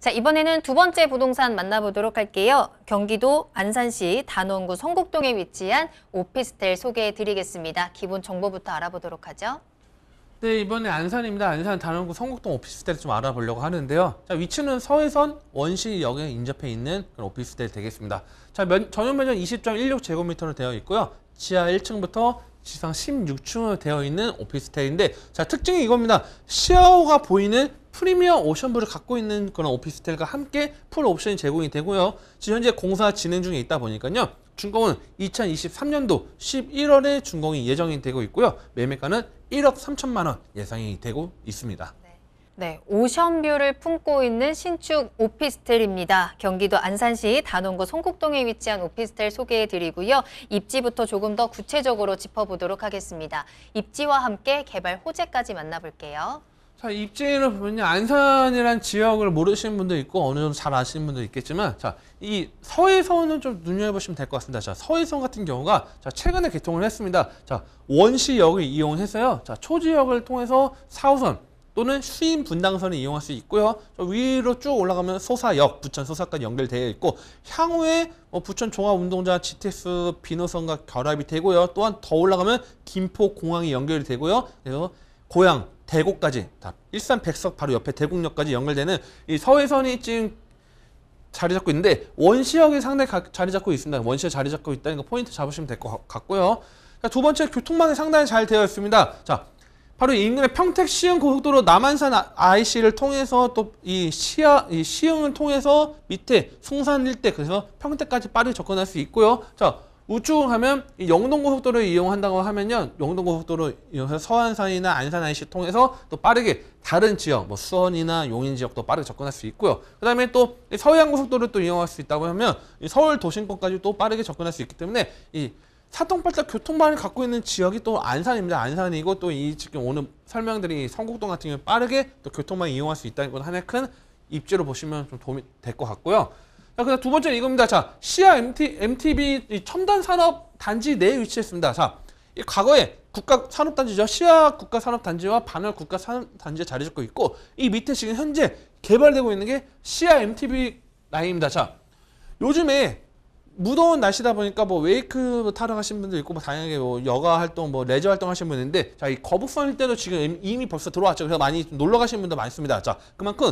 자, 이번에는 두 번째 부동산 만나보도록 할게요. 경기도 안산시 단원구 성곡동에 위치한 오피스텔 소개해 드리겠습니다. 기본 정보부터 알아보도록 하죠. 네, 이번에 안산입니다. 안산 단원구 성곡동 오피스텔 좀 알아보려고 하는데요. 자, 위치는 서해선 원시역에 인접해 있는 그런 오피스텔 되겠습니다. 자, 면, 전용 면적 20.16제곱미터로 되어 있고요. 지하 1층부터 지상 16층으로 되어 있는 오피스텔인데 자 특징이 이겁니다. 시아오가 보이는 프리미엄 오션뷰를 갖고 있는 그런 오피스텔과 함께 풀 옵션이 제공이 되고요. 지금 현재 공사 진행 중에 있다 보니까요. 준공은 2023년도 11월에 준공이 예정이 되고 있고요. 매매가는 1억 3천만 원 예상이 되고 있습니다. 네, 네 오션뷰를 품고 있는 신축 오피스텔입니다. 경기도 안산시 단원구 송곡동에 위치한 오피스텔 소개해드리고요. 입지부터 조금 더 구체적으로 짚어보도록 하겠습니다. 입지와 함께 개발 호재까지 만나볼게요. 자, 입지를 보면 안산이란 지역을 모르시는 분도 있고 어느 정도 잘 아시는 분도 있겠지만 자, 이 서해선은 좀 눈여겨보시면 될 것 같습니다. 자, 서해선 같은 경우가 자, 최근에 개통을 했습니다. 자, 원시역을 이용해서요. 자, 초지역을 통해서 4호선 또는 수인 분당선을 이용할 수 있고요. 위로 쭉 올라가면 소사역, 부천 소사까지 연결되어 있고 향후에 뭐 부천 종합운동장 GTX 비노선과 결합이 되고요. 또한 더 올라가면 김포공항이 연결이 되고요. 그래서 고향 대곡까지 다 일산 백석 바로 옆에 대곡역까지 연결되는 이 서해선이 지금 자리 잡고 있는데 원시역이 상당히 가, 자리 잡고 있습니다. 원시역 자리 잡고 있다는 거 포인트 잡으시면 될 것 같고요. 자, 두 번째 교통망이 상당히 잘 되어 있습니다. 자, 바로 인근의 평택 시흥 고속도로 남한산 IC를 아, 통해서 또이 시야 이 시흥을 통해서 밑에 송산 일대 그래서 평택까지 빠르게 접근할 수 있고요. 자, 우측 하면 영동고속도로를 이용한다고 하면요. 영동고속도로 이용해서 서안산이나 안산IC 통해서 또 빠르게 다른 지역, 뭐 수원이나 용인 지역도 빠르게 접근할 수 있고요. 그 다음에 또서해안고속도를또 이용할 수 있다고 하면 서울 도심권까지 또 빠르게 접근할 수 있기 때문에 이사통팔달 교통망을 갖고 있는 지역이 또 안산입니다. 안산이고 또 이 지금 오늘 설명드린 성곡동 같은 경우 빠르게 또 교통망 이용할 수 있다는 건 하나의 큰 입지로 보시면 좀 도움이 될 것 같고요. 자, 그다음 두 번째는 이겁니다. 자, 시야 MT, MTB 첨단 산업 단지 내에 위치했습니다. 자, 이 과거에 국가 산업단지죠. 시야 국가 산업단지와 반월 국가 산업단지에 자리 잡고 있고 이 밑에 지금 현재 개발되고 있는 게 시야 MTB 라인입니다. 자, 요즘에 무더운 날씨다 보니까 뭐 웨이크 뭐 타러 가신 분도 있고 뭐 다양하게 뭐 여가 활동 뭐 레저 활동 하신 분인데 자이 거북선 일대도 지금 이미 벌써 들어왔죠 그래서 많이 놀러 가신 분들 많습니다 자 그만큼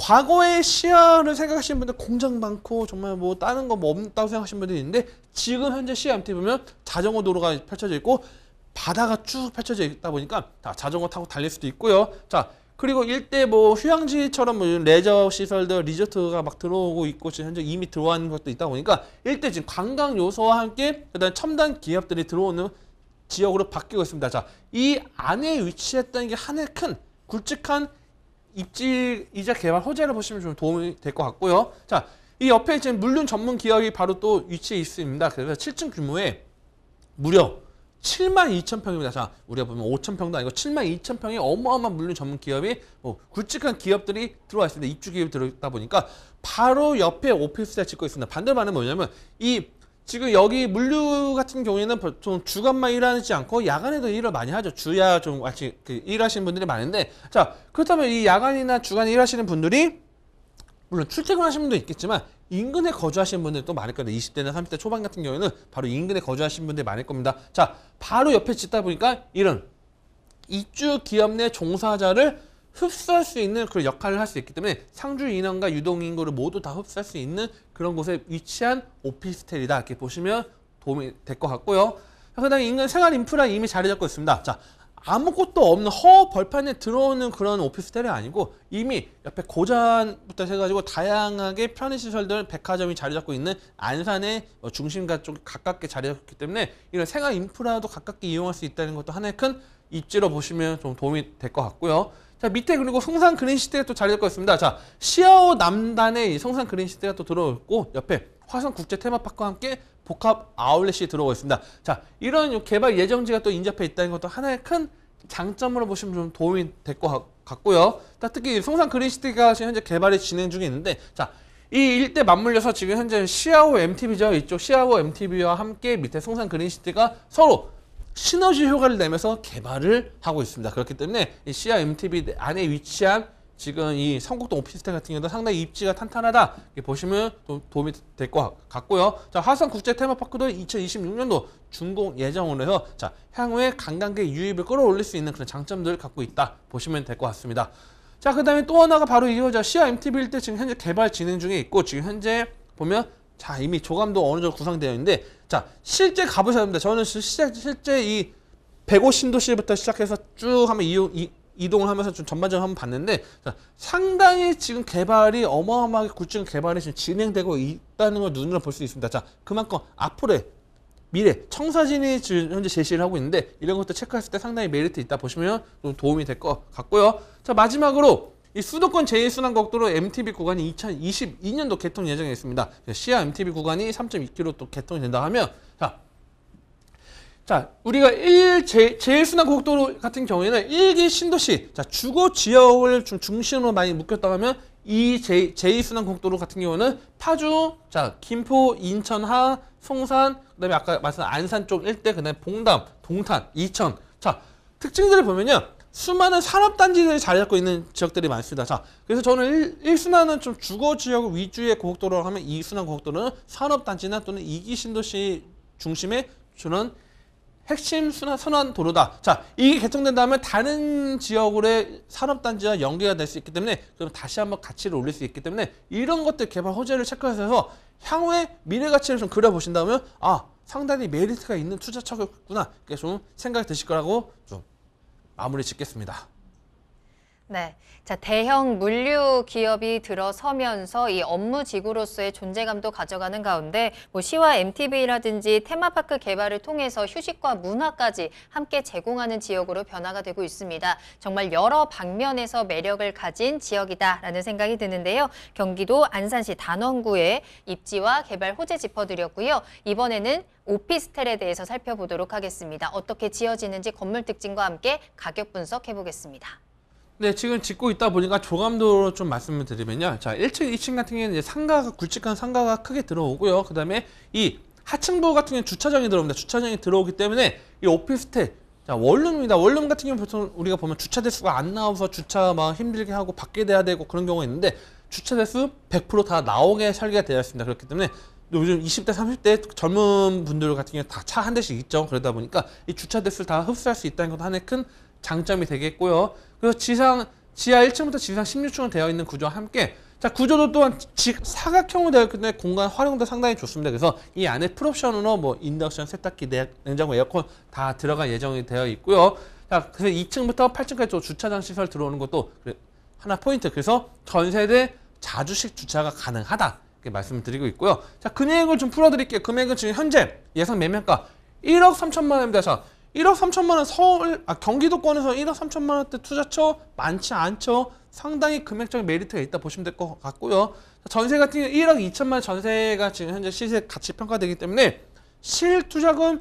과거의 시야를 생각하시는 분들 공장 많고 정말 뭐 다른 거뭐 없다고 생각하시는 분들이 있는데 지금 현재 시야 밑에 보면 자전거 도로가 펼쳐져 있고 바다가 쭉 펼쳐져 있다 보니까 자, 자전거 타고 달릴 수도 있고요. 자 그리고 일대 뭐 휴양지처럼 뭐 레저 시설들 리조트가 막 들어오고 있고 지금 현재 이미 들어는 것도 있다 보니까 일대 지금 관광 요소와 함께 그다음 첨단 기업들이 들어오는 지역으로 바뀌고 있습니다. 자 이 안에 위치했다는 게 하나의 큰 굵직한 입질 이자 개발 호재를 보시면 좀 도움이 될 것 같고요. 자, 이 옆에 지금 물류 전문 기업이 바로 또위치해 있습니다. 그래서 7층 규모에 무려 7만 2천 평입니다. 자, 우리가 보면 5천 평도 아니고 7만 2천 평의 어마어마한 물류 전문 기업이 뭐 굵직한 기업들이 들어와 있습니다. 입주 기업이 들어있다 보니까 바로 옆에 오피스텔 짓고 있습니다. 반대로 말하면 뭐냐면 이 지금 여기 물류 같은 경우에는 보통 주간만 일하지 않고 야간에도 일을 많이 하죠. 주야 좀 같이 그 일하시는 분들이 많은데 자 그렇다면 이 야간이나 주간에 일하시는 분들이 물론 출퇴근하시는 분도 있겠지만 인근에 거주하시는 분들도 많을 겁니다. 20대나 30대 초반 같은 경우에는 바로 인근에 거주하시는 분들이 많을 겁니다. 자 바로 옆에 짓다 보니까 이런 입주 기업 내 종사자를 흡수할 수 있는 그런 역할을 할 수 있기 때문에 상주 인원과 유동 인구를 모두 다 흡수할 수 있는 그런 곳에 위치한 오피스텔이다 이렇게 보시면 도움이 될 것 같고요. 그다음에 인근 생활 인프라 이미 자리 잡고 있습니다. 자 아무것도 없는 허 벌판에 들어오는 그런 오피스텔이 아니고 이미 옆에 고전부터 해가지고 다양하게 편의시설들 백화점이 자리 잡고 있는 안산의 어, 중심과좀 가깝게 자리 잡기 때문에 이런 생활 인프라도 가깝게 이용할 수 있다는 것도 하나의 큰 입지로 보시면 좀 도움이 될 것 같고요. 자 밑에 그리고 성산 그린 시티가또 자리 잡고 있습니다. 자 시아오 남단에 성산 그린 시티가또들어오고 옆에 화성 국제 테마파크와 함께 복합 아울렛이 들어오고 있습니다. 자 이런 개발 예정지가 또 인접해 있다는 것도 하나의 큰 장점으로 보시면 좀 도움이 될 것 같고요. 자, 특히 성산 그린 시티가 지금 현재 개발이 진행 중에 있는데 자. 이 일대 맞물려서 지금 현재 시아오 MTB죠. 이쪽 시아오 MTB와 함께 밑에 성산 그린시티가 서로 시너지 효과를 내면서 개발을 하고 있습니다. 그렇기 때문에 이 CRMTB 안에 위치한 지금 이성곡동 오피스텔 같은 경우도 상당히 입지가 탄탄하다. 보시면 도, 움이 될 것 같고요. 자, 화산국제 테마파크도 2026년도 준공 예정으로 해서 자, 향후에 관광객 유입을 끌어올릴 수 있는 그런 장점들을 갖고 있다. 보시면 될 것 같습니다. 자, 그 다음에 또 하나가 바로 이거죠. 시아 MTB일 때 지금 현재 개발 진행 중에 있고 지금 현재 보면 자 이미 조감도 어느 정도 구성되어 있는데 자 실제 가보셔야 됩니다. 저는 실제, 실제 이 105신도시부터 시작해서 쭉 한번 이 이, 이동을 하면서 좀 전반적으로 한번 봤는데 자, 상당히 지금 개발이 어마어마하게 굵직한 개발이 지금 진행되고 있다는 걸 눈으로 볼 수 있습니다. 자 그만큼 앞으로의 미래 청사진이 지금 현재 제시를 하고 있는데 이런 것도 체크했을 때 상당히 메리트 있다 보시면 좀 도움이 될 것 같고요. 자 마지막으로 이 수도권 제일순환곡도로 MTB 구간이 2022년도 개통 예정에 있습니다. 시야 MTB 구간이 3.2km 또 개통이 된다 하면 자, 자 우리가 1 제, 제순환고도로 같은 경우에는 1기 신도시 자 주거 지역을 중심으로 많이 묶였다 하면 이 제, 제순환고도로 같은 경우는 파주, 자 김포, 인천, 하, 송산, 그 다음에 아까 말씀한 안산 쪽 일대, 그 다음에 봉담, 동탄, 이천 자 특징들을 보면요 수많은 산업단지를 자리 잡고 있는 지역들이 많습니다. 자, 그래서 저는 일 1순환은 좀 주거 지역 위주의 고속도로라고 하면 이순환 고속도로는 산업단지나 또는 이기 신도시 중심의 주는 핵심 순환, 선환 도로다. 자, 이게 개통된다음에 다른 지역으로의 산업단지와 연계가 될 수 있기 때문에 그럼 다시 한번 가치를 올릴 수 있기 때문에 이런 것들 개발 호재를 체크해서 향후에 미래 가치를 좀 그려보신다면 아, 상당히 메리트가 있는 투자처겠구나. 그게 좀 생각이 드실 거라고 좀 마무리 짓겠습니다. 네. 자, 대형 물류 기업이 들어서면서 이 업무 지구로서의 존재감도 가져가는 가운데 뭐 시와 MTB라든지 테마파크 개발을 통해서 휴식과 문화까지 함께 제공하는 지역으로 변화가 되고 있습니다. 정말 여러 방면에서 매력을 가진 지역이다라는 생각이 드는데요. 경기도 안산시 단원구의 입지와 개발 호재 짚어드렸고요. 이번에는 오피스텔에 대해서 살펴보도록 하겠습니다. 어떻게 지어지는지 건물 특징과 함께 가격 분석해보겠습니다. 네, 지금 짓고 있다 보니까 조감도로 좀 말씀을 드리면요. 자, 1층, 2층 같은 경우에는 상가가, 굵직한 상가가 크게 들어오고요. 그 다음에 이 하층부 같은 경우는 주차장이 들어옵니다. 주차장이 들어오기 때문에 이 오피스텔, 자, 원룸입니다. 원룸 같은 경우는 보통 우리가 보면 주차 대수가 안 나와서 주차 막 힘들게 하고 밖에 돼야 되고 그런 경우가 있는데 주차 대수 100%다 나오게 설계가 되었습니다 그렇기 때문에 요즘 20대, 30대 젊은 분들 같은 경우는 다 차 한 대씩 있죠. 그러다 보니까 이 주차 대수를 다 흡수할 수 있다는 건 하나의 큰 장점이 되겠고요. 그래서 지상 지하 1층부터 지상 16층으로 되어 있는 구조와 함께 자 구조도 또한 직 사각형으로 되어 있기 때문에 공간 활용도 상당히 좋습니다. 그래서 이 안에 풀옵션으로 뭐 인덕션, 세탁기, 냉장고, 에어컨 다 들어갈 예정이 되어 있고요. 자 그래서 2층부터 8층까지 또 주차장 시설 들어오는 것도 하나 포인트. 그래서 전세대 자주식 주차가 가능하다. 이렇게 말씀을 드리고 있고요. 자 금액을 좀 풀어드릴게요. 금액은 지금 현재 예상 매매가 1억 3천만 원입니다. 자 1억 3천만 원 서울 아 경기도권에서 1억 3천만 원대 투자처 많지 않죠. 상당히 금액적인 메리트가 있다 보시면 될 것 같고요. 전세 같은 경우 1억 2천만 원 전세가 지금 현재 시세 가치 평가되기 때문에 실투자금 1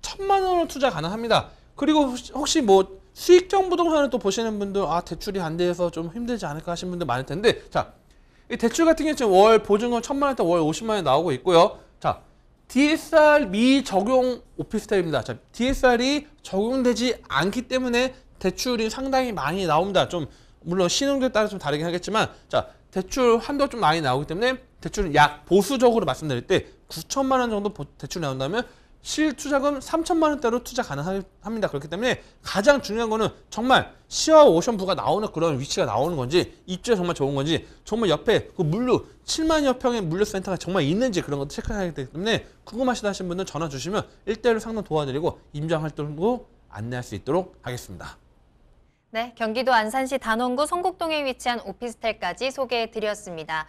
천만 원으로 투자 가능합니다. 그리고 혹시 뭐 수익형 부동산을 또 보시는 분들 아 대출이 안 돼서 좀 힘들지 않을까 하시는 분들 많을 텐데 자이 대출 같은 경우 지금 월 보증금 1 천만 원대 월 50만 원 나오고 있고요. 자 DSR 미적용 오피스텔입니다. 자, DSR이 적용되지 않기 때문에 대출이 상당히 많이 나옵니다. 좀 물론 신용도에 따라 좀 다르긴 하겠지만 자 대출 한도가 좀 많이 나오기 때문에 대출은 약 보수적으로 말씀드릴 때 9천만 원 정도 대출 이 나온다면 실투자금 3천만 원대로 투자 가능합니다. 그렇기 때문에 가장 중요한 거는 정말 시와 오션부가 나오는 그런 위치가 나오는 건지 입지가 정말 좋은 건지 정말 옆에 그 물류 7만여 평의 물류센터가 정말 있는지 그런 것도 체크해야 되기 때문에 궁금하시다 하신 분들 전화 주시면 1대1로 상담 도와드리고 임장활동도 안내할 수 있도록 하겠습니다. 네, 경기도 안산시 단원구 성곡동에 위치한 오피스텔까지 소개해드렸습니다.